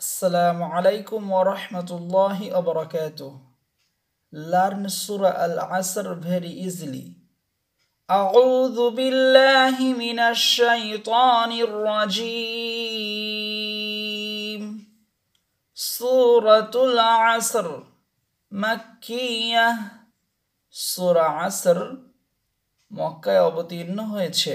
السلام عليكم ورحمة الله وبركاته Learn Surah Al-Asr very easily أعوذ بالله من الشيطان الرجيم سورة العصر مكية سورة عصر মক্কায় অবতীর্ণ হয়েছে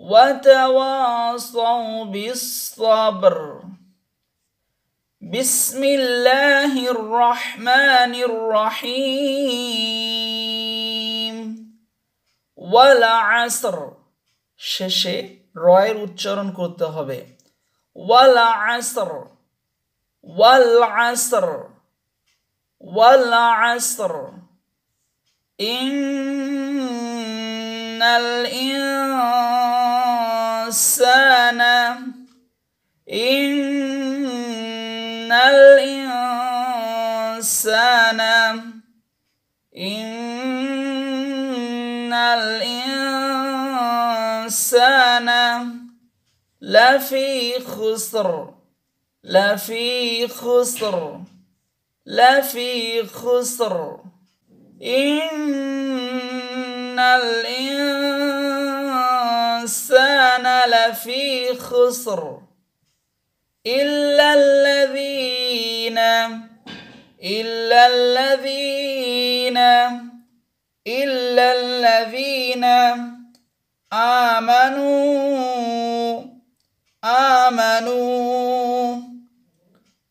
وتواصوا بالصبر بسم الله الرحمن الرحيم ولا عصر ششه رائر اتشارن كرته هبه ولا عصر ولا عصر ولا عصر إن الإنسان وحسانا إن الإنسان إن الإنسان لفي خسر لفي خسر لفي خسر إن الإنسان كان لفي خسر إلا الذين إلا الذين إلا الذين آمنوا آمنوا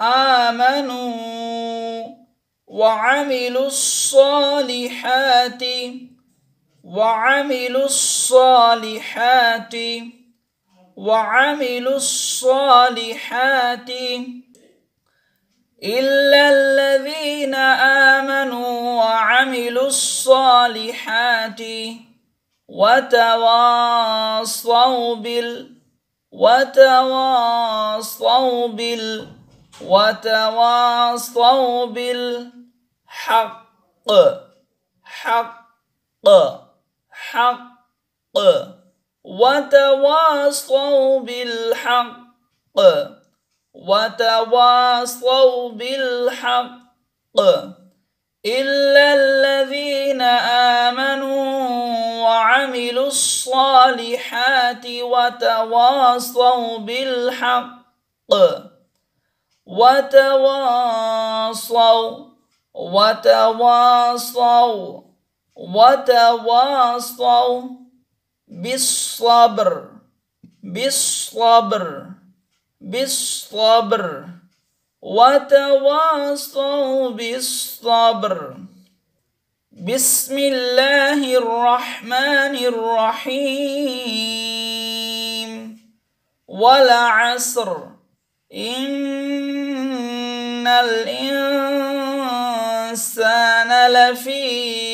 آمنوا وعملوا الصالحات وعملوا الصالحات وعملوا الصالحات إلا الذين آمنوا وعملوا الصالحات وتواصوا بال وتواصوا بال وتواصوا بالحق حق بالحق وتواصوا بالحق وتواصوا بالحق إلا الذين آمنوا وعملوا الصالحات وتواصوا بالحق وتواصوا وتواصوا وتواصوا بالصبر بالصبر بالصبر وتواصوا بالصبر بسم الله الرحمن الرحيم والعصر إن الإنسان لفي